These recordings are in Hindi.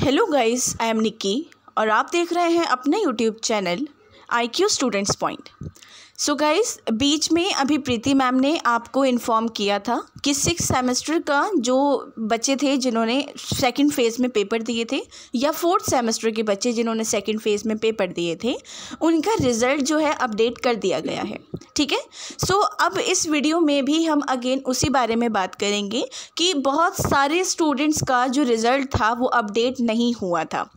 hello guys I am Nikki और आप देख रहे हैं अपने YouTube channel I Q students point so so guys बीच में अभी प्रीति मैम ने आपको इन्फॉर्म किया था कि सिक्स सेमेस्टर का जो बच्चे थे जिन्होंने सेकंड फेज़ में पेपर दिए थे या फोर्थ सेमेस्टर के बच्चे जिन्होंने सेकंड फेज़ में पेपर दिए थे उनका रिज़ल्ट जो है अपडेट कर दिया गया है ठीक है सो अब इस वीडियो में भी हम अगेन उसी बारे में बात करेंगे कि बहुत सारे स्टूडेंट्स का जो रिज़ल्ट था वो अपडेट नहीं हुआ था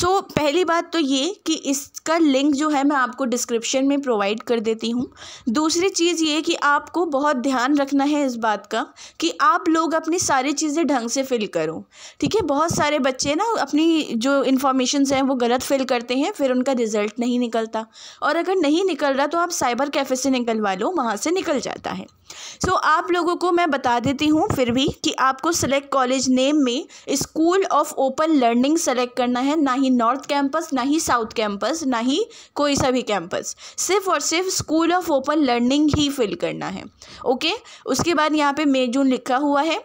सो so, पहली बात तो ये कि इसका लिंक जो है मैं आपको डिस्क्रिप्शन में प्रोवाइड कर देती रही हूँ दूसरी चीज़ ये कि आपको बहुत ध्यान रखना है इस बात का कि आप लोग अपनी सारी चीज़ें ढंग से फ़िल करो ठीक है बहुत सारे बच्चे ना अपनी जो इन्फॉर्मेशन हैं वो गलत फ़िल करते हैं फिर उनका रिज़ल्ट नहीं निकलता और अगर नहीं निकल रहा तो आप साइबर कैफ़े से निकलवा लो वहाँ से निकल जाता है सो so, आप लोगों को मैं बता देती हूँ फिर भी कि आपको सेलेक्ट कॉलेज नेम में school of open learning select करना है ना ही नॉर्थ कैंपस ना ही साउथ कैंपस ना ही कोई सा भी कैंपस सिर्फ और सिर्फ school school of open learning ही फिल करना है ओके उसके बाद यहाँ पे मे जून लिखा हुआ है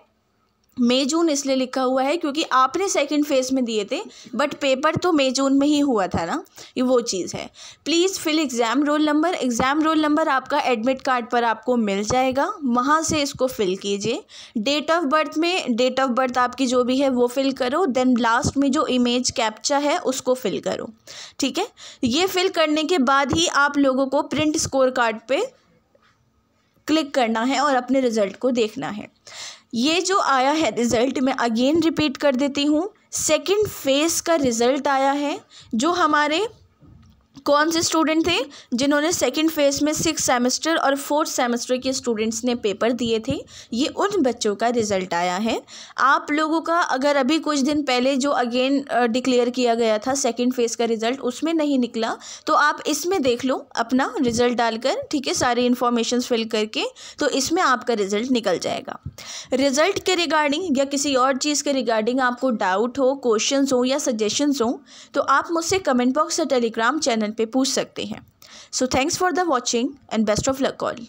मई जून इसलिए लिखा हुआ है क्योंकि आपने सेकंड फेज़ में दिए थे बट पेपर तो मई जून में ही हुआ था ना ये वो चीज़ है please fill exam roll number exam roll number आपका एडमिट कार्ड पर आपको मिल जाएगा वहाँ से इसको फिल कीजिए डेट ऑफ बर्थ में डेट ऑफ बर्थ आपकी जो भी है वो फिल करो देन लास्ट में जो इमेज कैप्चा है उसको फिल करो ठीक है ये फिल करने के बाद ही आप लोगों को प्रिंट स्कोर कार्ड पर क्लिक करना है और अपने रिज़ल्ट को देखना है ये जो आया है रिज़ल्ट मैं अगेन रिपीट कर देती हूँ सेकंड फेज़ का रिज़ल्ट आया है जो हमारे कौन से स्टूडेंट थे जिन्होंने सेकेंड फेज़ में सिक्स सेमेस्टर और फोर्थ सेमेस्टर के स्टूडेंट्स ने पेपर दिए थे ये उन बच्चों का रिज़ल्ट आया है आप लोगों का अगर अभी कुछ दिन पहले जो अगेन डिक्लेयर किया गया था सेकेंड फेज़ का रिज़ल्ट उसमें नहीं निकला तो आप इसमें देख लो अपना रिज़ल्ट डालकर ठीक है सारी इन्फॉर्मेशन फिल करके तो इसमें आपका रिज़ल्ट निकल जाएगा रिज़ल्ट के रिगार्डिंग या किसी और चीज़ के रिगार्डिंग आपको डाउट हो क्वेश्चन हो या सजेशन हो तो आप मुझसे कमेंट बॉक्स या टेलीग्राम चैनल चैनल पे पूछ सकते हैं so thanks for the watching and best of luck all